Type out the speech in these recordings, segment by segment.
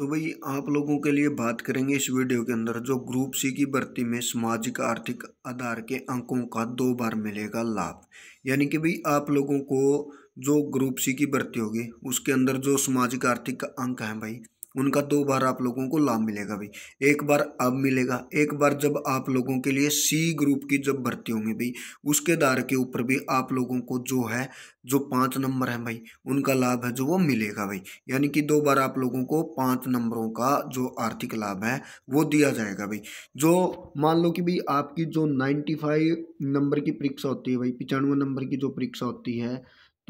तो भाई आप लोगों के लिए बात करेंगे इस वीडियो के अंदर जो ग्रुप सी की भर्ती में सामाजिक आर्थिक आधार के अंकों का दो बार मिलेगा लाभ यानी कि भाई आप लोगों को जो ग्रुप सी की भर्ती होगी उसके अंदर जो सामाजिक आर्थिक अंक हैं भाई उनका दो बार आप लोगों को लाभ मिलेगा भाई एक बार अब मिलेगा एक बार जब आप लोगों के लिए सी ग्रुप की जब भर्ती होंगे भाई उसके दार के ऊपर भी आप लोगों को जो है जो पाँच नंबर है भाई उनका लाभ है जो वो मिलेगा भाई यानी कि दो बार आप लोगों को पाँच नंबरों का जो आर्थिक लाभ है वो दिया जाएगा भाई जो मान लो कि भाई आपकी जो नाइन्टी फाइव नंबर की परीक्षा होती है भाई पचानवे नंबर की जो परीक्षा होती है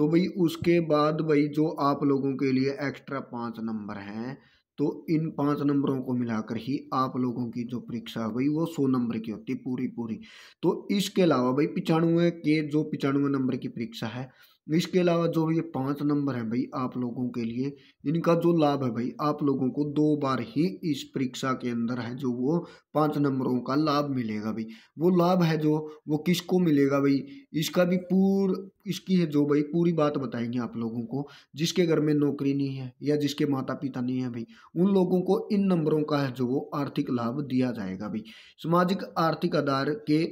तो भाई उसके बाद भाई जो आप लोगों के लिए एक्स्ट्रा पाँच नंबर हैं तो इन पाँच नंबरों को मिलाकर ही आप लोगों की जो परीक्षा है भाई वो सौ नंबर की होती है पूरी पूरी तो इसके अलावा भाई पिचानवे के जो पिचानवे नंबर की परीक्षा है तो इसके अलावा जो ये पाँच नंबर है भाई आप लोगों के लिए इनका जो लाभ है भाई आप लोगों को दो बार ही इस परीक्षा के अंदर है जो वो पाँच नंबरों का लाभ मिलेगा भाई वो लाभ है जो वो किसको मिलेगा भाई इसका भी पूर इसकी है जो भाई पूरी बात बताएंगे आप लोगों को जिसके घर में नौकरी नहीं है या जिसके माता पिता नहीं है भाई उन लोगों को इन नंबरों का है जो वो आर्थिक लाभ दिया जाएगा भाई सामाजिक आर्थिक आधार के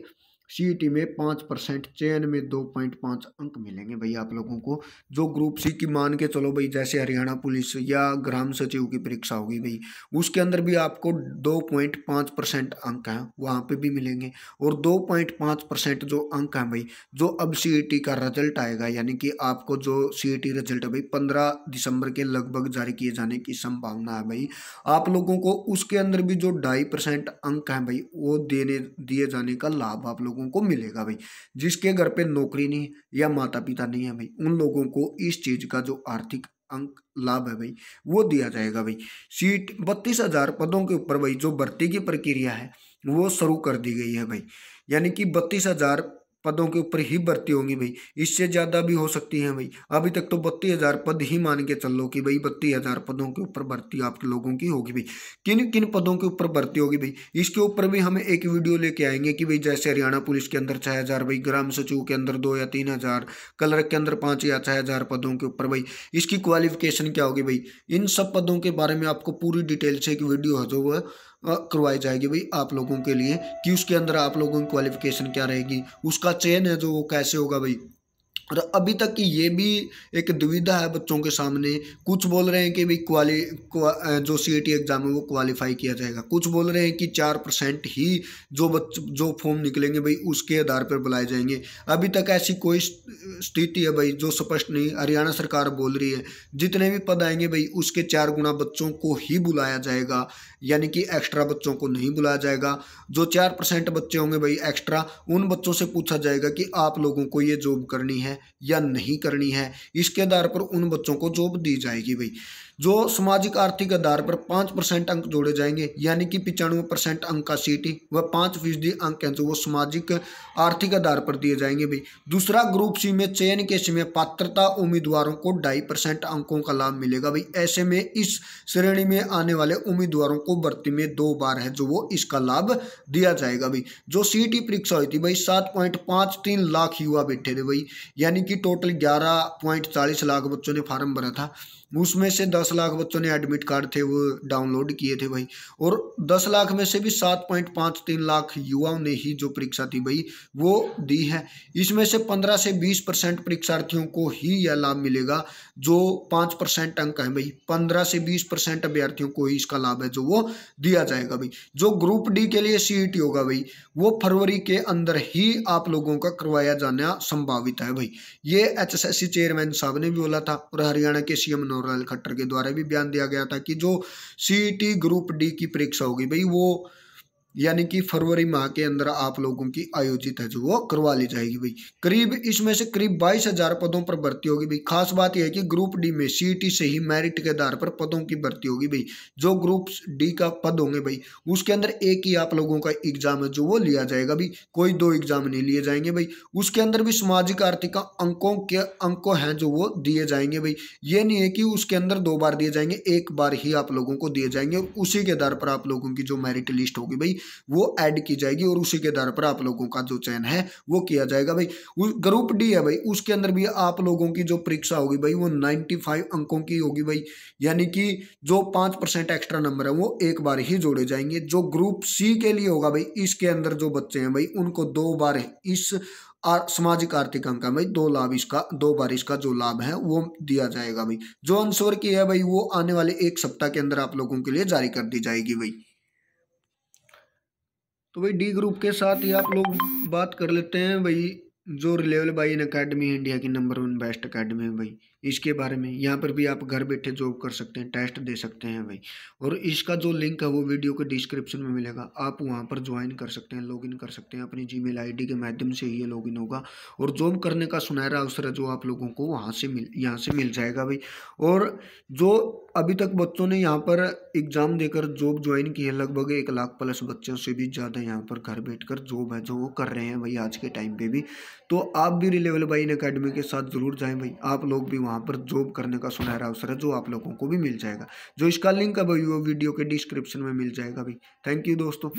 सीईटी में पाँच परसेंट चयन में दो पॉइंट पाँच अंक मिलेंगे भाई आप लोगों को जो ग्रुप सी की मान के चलो भाई जैसे हरियाणा पुलिस या ग्राम सचिव की परीक्षा होगी भाई उसके अंदर भी आपको दो पॉइंट पाँच परसेंट अंक हैं वहाँ पे भी मिलेंगे और दो पॉइंट पाँच परसेंट जो अंक हैं भाई जो अब सी का रिजल्ट आएगा यानी कि आपको जो सी रिजल्ट है भाई पंद्रह दिसंबर के लगभग जारी किए जाने की संभावना है भाई आप लोगों को उसके अंदर भी जो ढाई परसेंट अंक हैं भाई वो देने दिए जाने का लाभ आप लोगों लोगों को मिलेगा भाई जिसके घर पे नौकरी नहीं या माता पिता नहीं है भाई उन लोगों को इस चीज़ का जो आर्थिक अंक लाभ है भाई वो दिया जाएगा भाई सीट बत्तीस हजार पदों के ऊपर भाई जो भर्ती की प्रक्रिया है वो शुरू कर दी गई है भाई यानी कि बत्तीस हजार पदों के ऊपर ही भर्ती होंगी भाई इससे ज़्यादा भी हो सकती है भाई अभी तक तो बत्तीस हज़ार पद ही मान के चल लो कि भाई बत्तीस हज़ार पदों के ऊपर भर्ती आपके लोगों की होगी भाई किन किन पदों के ऊपर भर्ती होगी भाई इसके ऊपर भी हम एक वीडियो लेके आएंगे कि भाई जैसे हरियाणा पुलिस के अंदर छः हज़ार भाई ग्राम सचिव के अंदर दो या तीन हज़ार कलर के अंदर पाँच या छः हज़ार पदों के ऊपर भाई इसकी क्वालिफिकेशन क्या होगी भाई इन सब पदों के बारे में आपको पूरी डिटेल से एक वीडियो है जो वह करवाई जाएगी भाई आप लोगों के लिए कि उसके अंदर आप लोगों की क्वालिफिकेशन क्या रहेगी उसका चयन है जो तो वो कैसे होगा भाई और अभी तक की ये भी एक दुविधा है बच्चों के सामने कुछ बोल रहे हैं कि भाई क्वाली जो सी एग्ज़ाम है वो क्वालिफाई किया जाएगा कुछ बोल रहे हैं कि चार परसेंट ही जो बच्च जो फॉर्म निकलेंगे भाई उसके आधार पर बुलाए जाएंगे अभी तक ऐसी कोई स्थिति है भाई जो स्पष्ट नहीं हरियाणा सरकार बोल रही है जितने भी पद आएंगे भाई उसके चार गुना बच्चों को ही बुलाया जाएगा यानी कि एक्स्ट्रा बच्चों को नहीं बुलाया जाएगा जो चार परसेंट बच्चे होंगे भाई एक्स्ट्रा उन बच्चों से पूछा जाएगा कि आप लोगों को ये जॉब करनी है या नहीं करनी है इसके आधार पर उन बच्चों को जॉब दी जाएगी भाई जो सामाजिक आर्थिक आधार पर पाँच परसेंट अंक जोड़े जाएंगे यानी कि पचानवे परसेंट अंक का सीटी व पाँच फीसदी अंक हैं जो वो सामाजिक आर्थिक आधार पर दिए जाएंगे भाई दूसरा ग्रुप सी में चयन के समय पात्रता उम्मीदवारों को ढाई परसेंट अंकों का लाभ मिलेगा भाई ऐसे में इस श्रेणी में आने वाले उम्मीदवारों को भर्ती में दो बार है जो वो इसका लाभ दिया जाएगा भाई जो सी परीक्षा हुई थी भाई सात लाख युवा बैठे थे भाई यानी यानी कि टोटल ग्यारह पॉइंट चालीस लाख बच्चों ने फार्म भरा था उसमें से दस लाख बच्चों ने एडमिट कार्ड थे वो डाउनलोड किए थे भाई और दस लाख में से भी सात पॉइंट पाँच तीन लाख युवाओं ने ही जो परीक्षा थी भाई वो दी है इसमें से पंद्रह से बीस परसेंट परीक्षार्थियों को ही यह लाभ मिलेगा जो पाँच परसेंट अंक है भाई पंद्रह से बीस परसेंट अभ्यर्थियों को ही इसका लाभ है जो वो दिया जाएगा भाई जो ग्रुप डी के लिए सी e होगा भाई वो फरवरी के अंदर ही आप लोगों का करवाया जाना संभावित है भाई ये एच चेयरमैन साहब ने भी बोला था और हरियाणा के सी मनोहर खट्टर के द्वारा भी बयान दिया गया था कि जो सी ग्रुप डी की परीक्षा होगी भाई वो यानी कि फरवरी माह के अंदर आप लोगों की आयोजित है जो वो करवा ली जाएगी भाई करीब इसमें से करीब बाईस हजार पदों पर भर्ती होगी भाई खास बात यह है कि ग्रुप डी में सीटी से ही मेरिट के आधार पर पदों की भर्ती होगी भाई जो ग्रुप डी का पद होंगे भाई उसके अंदर एक ही आप लोगों का एग्जाम है जो वो लिया जाएगा भाई कोई दो एग्जाम नहीं लिए जाएंगे भाई उसके अंदर भी सामाजिक आर्थिक अंकों के अंकों हैं जो वो दिए जाएंगे भाई ये नहीं है कि उसके अंदर दो बार दिए जाएंगे एक बार ही आप लोगों को दिए जाएंगे उसी के आधार पर आप लोगों की जो मेरिट लिस्ट होगी भाई वो ऐड की जाएगी और उसी के आधार पर आप लोगों का जो चयन है वो किया जाएगा भाई ग्रुप डी है भाई उसके अंदर भी आप लोगों की जो परीक्षा होगी भाई वो नाइन्टी फाइव अंकों की होगी भाई यानी कि जो पाँच परसेंट एक्स्ट्रा नंबर है वो एक बार ही जोड़े जाएंगे जो ग्रुप सी के लिए होगा भाई इसके अंदर जो बच्चे हैं भाई उनको दो बार इस और सामाजिक आर्थिक अंक है भाई दो लाभ इसका दो बार इसका जो लाभ है वो दिया जाएगा भाई जो आंसर की है भाई वो आने वाले एक सप्ताह के अंदर आप लोगों के लिए जारी कर दी जाएगी भाई तो भाई डी ग्रुप के साथ ही आप लोग बात कर लेते हैं भाई जो रिलेवल बाई इन अकेडमी इंडिया की नंबर वन बेस्ट अकेडमी है भाई इसके बारे में यहाँ पर भी आप घर बैठे जॉब कर सकते हैं टेस्ट दे सकते हैं भाई और इसका जो लिंक है वो वीडियो के डिस्क्रिप्शन में मिलेगा आप वहाँ पर ज्वाइन कर सकते हैं लॉगिन कर सकते हैं अपनी जीमेल आईडी के माध्यम से ये लॉग होगा और जॉब करने का सुनहरा अवसर है जो आप लोगों को वहाँ से मिल यहाँ से मिल जाएगा भाई और जो अभी तक बच्चों ने यहाँ पर एग्ज़ाम देकर जॉब ज्वाइन की है लगभग एक लाख प्लस बच्चों से भी ज़्यादा यहाँ पर घर बैठकर जॉब है जो वो कर रहे हैं भाई आज के टाइम पे भी तो आप भी रिलेवल बाई इन अकेडमी के साथ ज़रूर जाएं भाई आप लोग भी वहाँ पर जॉब करने का सुनहरा अवसर है जो आप लोगों को भी मिल जाएगा जो इसका लिंक है भाई वो वीडियो के डिस्क्रिप्शन में मिल जाएगा भाई थैंक यू दोस्तों